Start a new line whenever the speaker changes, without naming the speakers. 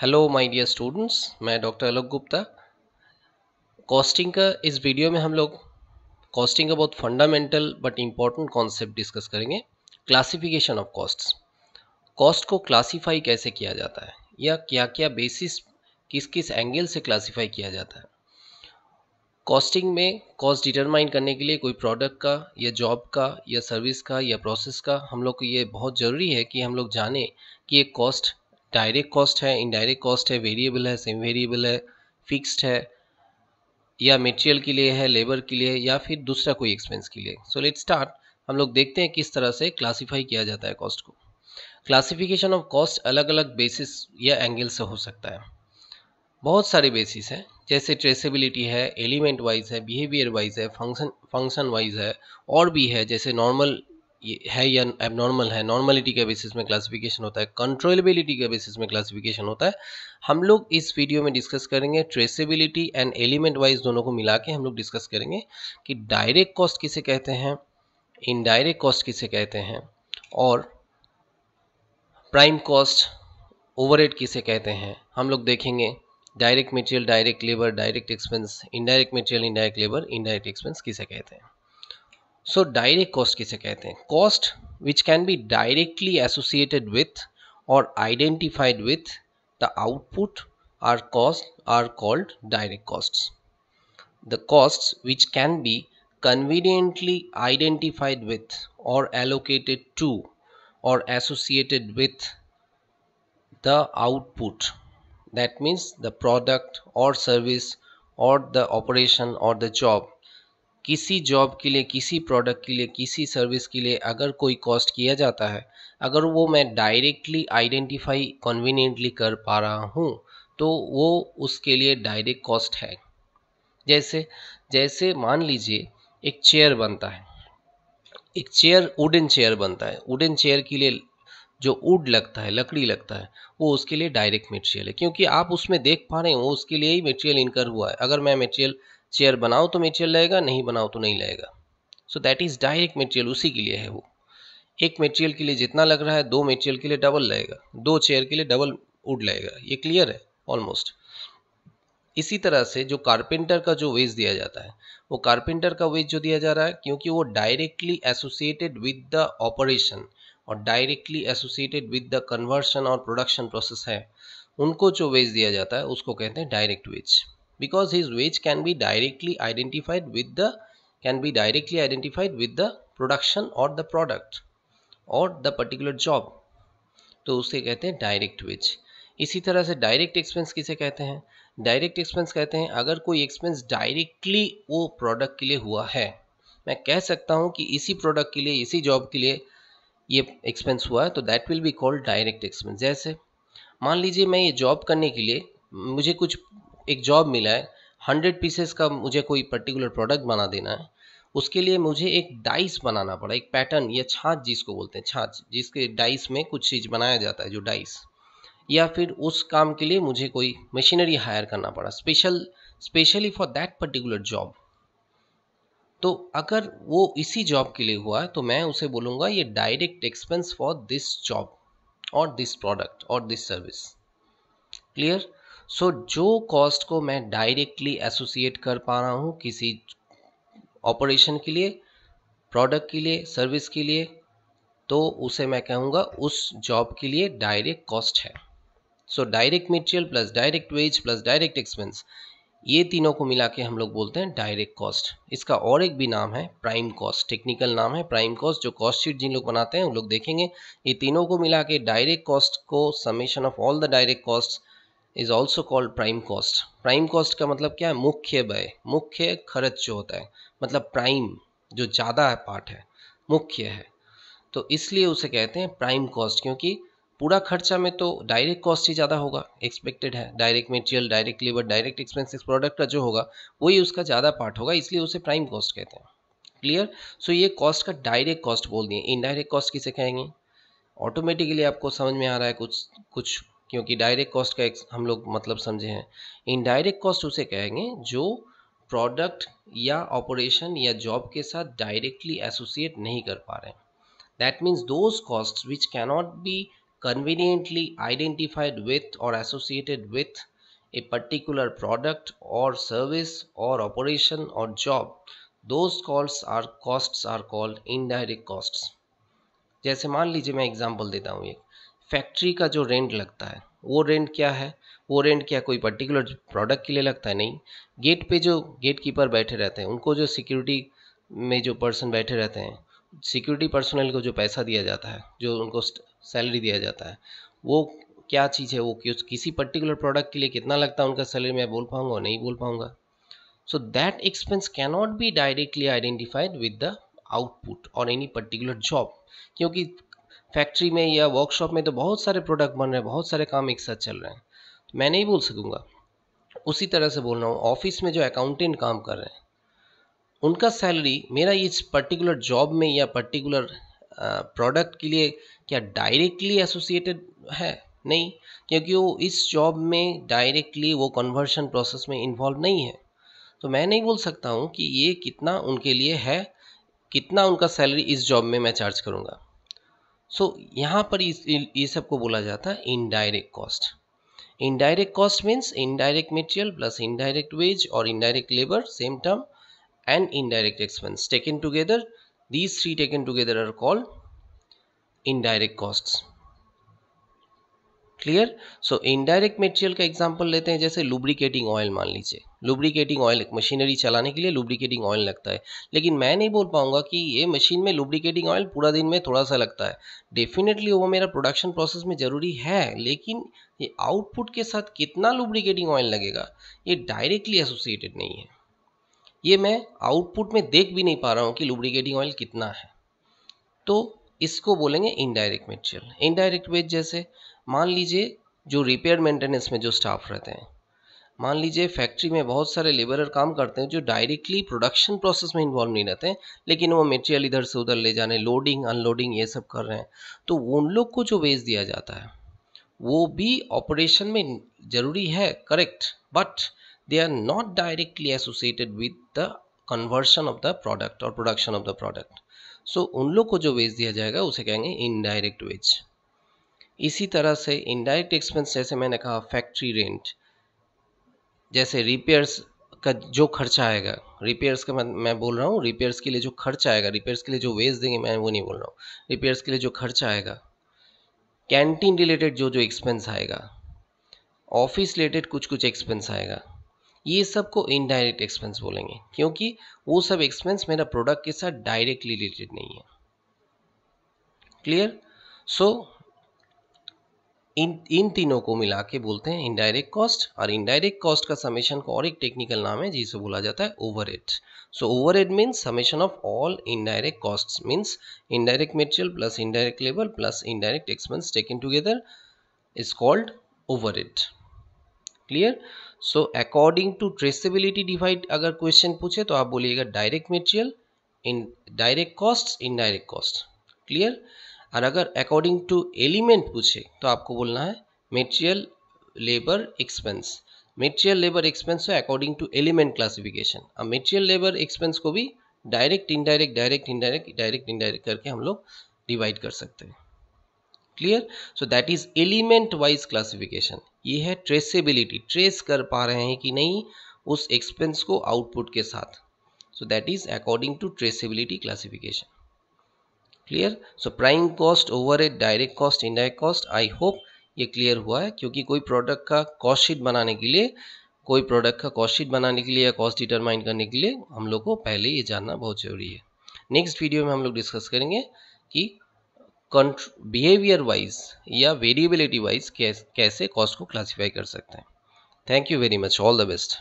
Hello my dear students मैं doctor Alok Gupta costing का इस वीडियो में हम लोग कॉस्टिंग का बहुत fundamental but important concept discuss करेंगे क्लासिफिकेशन ऑफ कॉस्ट्स कॉस्ट को क्लासिफाई कैसे किया जाता है या क्या क्या बेसिस किस किस एंगल से क्लासिफाई किया जाता है कॉस्टिंग में कॉस्ट डिटरमाइन करने के लिए कोई प्रोडक्ट का या जॉब का या सर्विस का या प्रोसेस का हम लोग को ये बहुत ज़रूरी है कि हम लोग जाने कि ये कॉस्ट डायरेक्ट कॉस्ट है इनडायरेक्ट कॉस्ट है वेरिएबल है सेम वेरिएबल है फिक्स्ड है या मटेरियल के लिए है लेबर के लिए या फिर दूसरा कोई एक्सपेंस के लिए सो लेट स्टार्ट हम लोग देखते हैं किस तरह से क्लासीफाई किया जाता है कॉस्ट को क्लासिफिकेशन ऑफ कॉस्ट अलग अलग बेसिस या एंगल से हो सकता है बहुत सारे बेसिस हैं जैसे ट्रेसेबिलिटी है एलिमेंट वाइज है बिहेवियर वाइज है फंक्शन फंक्शन वाइज है और भी है जैसे नॉर्मल है या एबनॉर्मल है नॉर्मलिटी के बेसिस में क्लासिफिकेशन होता है कंट्रोलेबिलिटी के बेसिस में क्लासिफिकेशन होता है हम लोग इस वीडियो में डिस्कस करेंगे ट्रेसेबिलिटी एंड एलिमेंट वाइज दोनों को मिला के हम लोग डिस्कस करेंगे कि डायरेक्ट कॉस्ट किसे कहते हैं इनडायरेक्ट कॉस्ट किसे कहते हैं और प्राइम कॉस्ट हेड किसे कहते हैं हम लोग देखेंगे direct material direct labour direct expense indirect material indirect labour indirect expense किसे कहते हैं So direct cost किसे कहते हैं Cost which can be directly associated with or identified with the output are cost are called direct costs. The costs which can be conveniently identified with or allocated to or associated with the output that means the product or service or the operation or the job किसी job के लिए किसी product के लिए किसी service के लिए अगर कोई कॉस्ट किया जाता है अगर वो मैं डायरेक्टली आइडेंटिफाई कन्वीनियंटली कर पा रहा हूँ तो वो उसके लिए डायरेक्ट कॉस्ट है जैसे जैसे मान लीजिए एक चेयर बनता है एक चेयर वुडन चेयर बनता है वुडन चेयर के लिए जो वुड लगता है लकड़ी लगता है वो उसके लिए डायरेक्ट मटेरियल है क्योंकि आप उसमें देख पा रहे हैं वो उसके लिए ही मटेरियल इनकर हुआ है अगर मैं मटेरियल चेयर बनाओ तो मेटेरियल लगेगा नहीं बनाओ तो नहीं लगेगा so that is direct material उसी के लिए है वो एक मेटेरियल के लिए जितना लग रहा है दो मेटेरियल के लिए डबल लगेगा दो चेयर के लिए डबल वुड लगेगा ये क्लियर है ऑलमोस्ट इसी तरह से जो कारपेंटर का जो वेज दिया जाता है वो कारपेंटर का वेज जो दिया जा रहा है क्योंकि वो directly associated with the operation और directly associated with the conversion और प्रोडक्शन प्रोसेस है उनको जो वेज दिया जाता है उसको कहते हैं direct wage because his wage can be directly identified with the can be directly identified with the production और द प्रोडक्ट और द पर्टिकुलर जॉब तो उसे कहते हैं डायरेक्ट वेज इसी तरह से डायरेक्ट एक्सपेंस किसे कहते हैं डायरेक्ट एक्सपेंस कहते हैं अगर कोई एक्सपेंस डायरेक्टली वो प्रोडक्ट के लिए हुआ है मैं कह सकता हूँ कि इसी प्रोडक्ट के लिए इसी जॉब के लिए ये एक्सपेंस हुआ है तो that will be called direct expense जैसे मान लीजिए मैं ये जॉब करने के लिए मुझे कुछ एक जॉब मिला है हंड्रेड पीसेस का मुझे कोई पर्टिकुलर प्रोडक्ट बना देना है उसके लिए मुझे एक डाइस बनाना पड़ा एक पैटर्न या छाछ जिसको बोलते हैं छाछ जिसके डाइस में कुछ चीज़ बनाया जाता है जो डाइस या फिर उस काम के लिए मुझे कोई मशीनरी हायर करना पड़ा special specially for that particular job तो अगर वो इसी जॉब के लिए हुआ है तो मैं उसे बोलूँगा ये direct expense for this job और दिस प्रोडक्ट और this service clear so so, जो कॉस्ट को मैं डायरेक्टली एसोसिएट कर पा रहा हूँ किसी ऑपरेशन के लिए प्रोडक्ट के लिए सर्विस के लिए तो उसे मैं कहूँगा उस जॉब के लिए डायरेक्ट कॉस्ट है so direct material plus direct wage plus direct expense ये तीनों को मिला के हम लोग बोलते हैं डायरेक्ट कॉस्ट इसका और एक भी नाम है प्राइम कॉस्ट टेक्निकल नाम है प्राइम कॉस्ट जो कॉस्ट शीट जिन लोग बनाते हैं उन लोग देखेंगे ये तीनों को मिला के डायरेक्ट कॉस्ट को summation of all the direct cost is also called prime cost prime cost का मतलब क्या है मुख्य व्यय मुख्य खर्च जो होता है मतलब प्राइम जो ज़्यादा है पार्ट है मुख्य है तो इसलिए उसे कहते हैं प्राइम कॉस्ट क्योंकि पूरा खर्चा में तो डायरेक्ट कॉस्ट ही ज़्यादा होगा एक्सपेक्टेड है direct material direct labour direct expenses product का जो होगा वही उसका ज़्यादा पार्ट होगा इसलिए उसे प्राइम कॉस्ट कहते हैं क्लियर सो ये कॉस्ट का डायरेक्ट कॉस्ट बोल दिए इनडायरेक्ट कॉस्ट किसे कहेंगे ऑटोमेटिकली आपको समझ में आ रहा है कुछ कुछ क्योंकि डायरेक्ट कॉस्ट का एक हम लोग मतलब समझे हैं इनडायरेक्ट कॉस्ट उसे कहेंगे जो प्रोडक्ट या ऑपरेशन या जॉब के साथ डायरेक्टली एसोसिएट नहीं कर पा रहे that means those cost which cannot be conveniently identified with और associated with a particular product और सर्विस और ऑपरेशन और job those calls are cost are called indirect cost जैसे मान लीजिए मैं एग्जाम्पल देता हूँ एक फैक्ट्री का जो रेंट लगता है वो रेंट क्या है वो रेंट क्या कोई पर्टिकुलर प्रोडक्ट के लिए लगता है नहीं गेट पे जो गेट कीपर बैठे रहते हैं उनको जो सिक्योरिटी में जो पर्सन बैठे रहते हैं सिक्योरिटी पर्सनल को जो पैसा दिया जाता है जो उनको सैलरी दिया जाता है वो क्या चीज़ है वो कि किसी पर्टिकुलर प्रोडक्ट के लिए कितना लगता है उनका सैलरी मैं बोल पाऊँगा नहीं बोल पाऊँगा so that expense cannot be directly identified with the output और एनी पर्टिकुलर जॉब क्योंकि फैक्ट्री में या वर्कशॉप में तो बहुत सारे प्रोडक्ट बन रहे हैं बहुत सारे काम एक साथ चल रहे हैं तो मैं नहीं बोल सकूँगा उसी तरह से बोल रहा हूँ ऑफिस में जो अकाउंटेंट काम कर रहे हैं उनका सैलरी मेरा इस पर्टिकुलर जॉब में या पर्टिकुलर प्रोडक्ट के लिए क्या डायरेक्टली एसोसिएटेड है नहीं क्योंकि वो इस जॉब में डायरेक्टली वो कन्वर्शन प्रोसेस में इन्वॉल्व नहीं है तो मैं नहीं बोल सकता हूँ कि ये कितना उनके लिए है कितना उनका सैलरी इस जॉब में मैं चार्ज करूँगा सो so, यहाँ पर ये सब को बोला जाता है indirect cost indirect cost means indirect material plus indirect wage और indirect labour same term and indirect expense taken together these three taken together are called indirect cost clear so indirect material का example लेते हैं जैसे lubricating oil मान लीजिए lubricating oil एक machinery चलाने के लिए लुब्रिकेटिंग ऑयल लगता है लेकिन मैं नहीं बोल पाऊंगा कि ये मशीन में लुब्रिकेटिंग ऑयल पूरा दिन में थोड़ा सा लगता है डेफिनेटली वो मेरा प्रोडक्शन प्रोसेस में ज़रूरी है लेकिन ये आउटपुट के साथ कितना लुब्रिकेटिंग ऑयल लगेगा ये डायरेक्टली एसोसिएटेड नहीं है ये मैं आउटपुट में देख भी नहीं पा रहा हूँ कि लुब्रिकेटिंग ऑयल कितना है तो इसको बोलेंगे इनडायरेक्ट मेटेरियल इनडायरेक्ट वेज जैसे मान लीजिए जो रिपेयर मेंटेनेंस में जो स्टाफ रहते हैं मान लीजिए फैक्ट्री में बहुत सारे लेबरर काम करते हैं जो डायरेक्टली प्रोडक्शन प्रोसेस में इन्वॉल्व नहीं रहते हैं लेकिन वो मटेरियल इधर से उधर ले जाने लोडिंग अनलोडिंग ये सब कर रहे हैं तो उन लोग को जो वेज दिया जाता है वो भी ऑपरेशन में जरूरी है correct but they are not directly associated with the conversion of the product और production of the product so उन लोग को जो वेज दिया जाएगा उसे कहेंगे इनडायरेक्ट वेज इसी तरह से इनडायरेक्ट एक्सपेंस जैसे मैंने कहा फैक्ट्री रेंट जैसे रिपेयर्स का जो खर्चा आएगा रिपेयर्स का मैं, मैं बोल रहा हूँ रिपेयर्स के लिए जो खर्चा आएगा रिपेयर्स के लिए जो वेज देंगे मैं वो नहीं बोल रहा हूँ रिपेयर्स के लिए जो खर्चा आएगा कैंटीन रिलेटेड जो जो एक्सपेंस आएगा ऑफिस रिलेटेड कुछ कुछ एक्सपेंस आएगा ये सब को इनडायरेक्ट एक्सपेंस बोलेंगे क्योंकि वो सब एक्सपेंस मेरा प्रोडक्ट के साथ डायरेक्टली रिलेटेड नहीं है क्लियर सो इन इन तीनों को मिला के बोलते हैं इनडायरेक्ट कॉस्ट और इनडायरेक्ट कॉस्ट का समेशन का और एक टेक्निकल नाम है जिसे बोला जाता है overhead so overhead means summation of all indirect cost means indirect material plus indirect labour plus indirect expense taken together is called overhead clear so according to traceability divide अगर question पूछे तो आप बोलिएगा direct material in direct cost indirect cost clear और अगर according to element पूछे तो आपको बोलना है material labour expense material labour expense है अकॉर्डिंग टू एलिमेंट क्लासिफिकेशन अब मेटेरियल लेबर एक्सपेंस को भी direct indirect direct indirect direct indirect करके हम लोग डिवाइड कर सकते हैं clear so that is element wise classification ये है ट्रेसेबिलिटी ट्रेस कर पा रहे हैं कि नहीं उस एक्सपेंस को आउटपुट के साथ so that is according to traceability classification clear so prime cost overhead direct cost indirect cost I hope ये क्लियर हुआ है क्योंकि कोई प्रोडक्ट का कॉस्ट शीट बनाने के लिए कोई प्रोडक्ट का कॉस्ट शीट बनाने के लिए या कॉस्ट डिटरमाइन करने के लिए हम लोग को पहले ये जानना बहुत जरूरी है नेक्स्ट वीडियो में हम लोग डिस्कस करेंगे कि बिहेवियर वाइज या वेरिएबिलिटी वाइज कैसे कॉस्ट को क्लासीफाई कर सकते हैं thank you very much all the best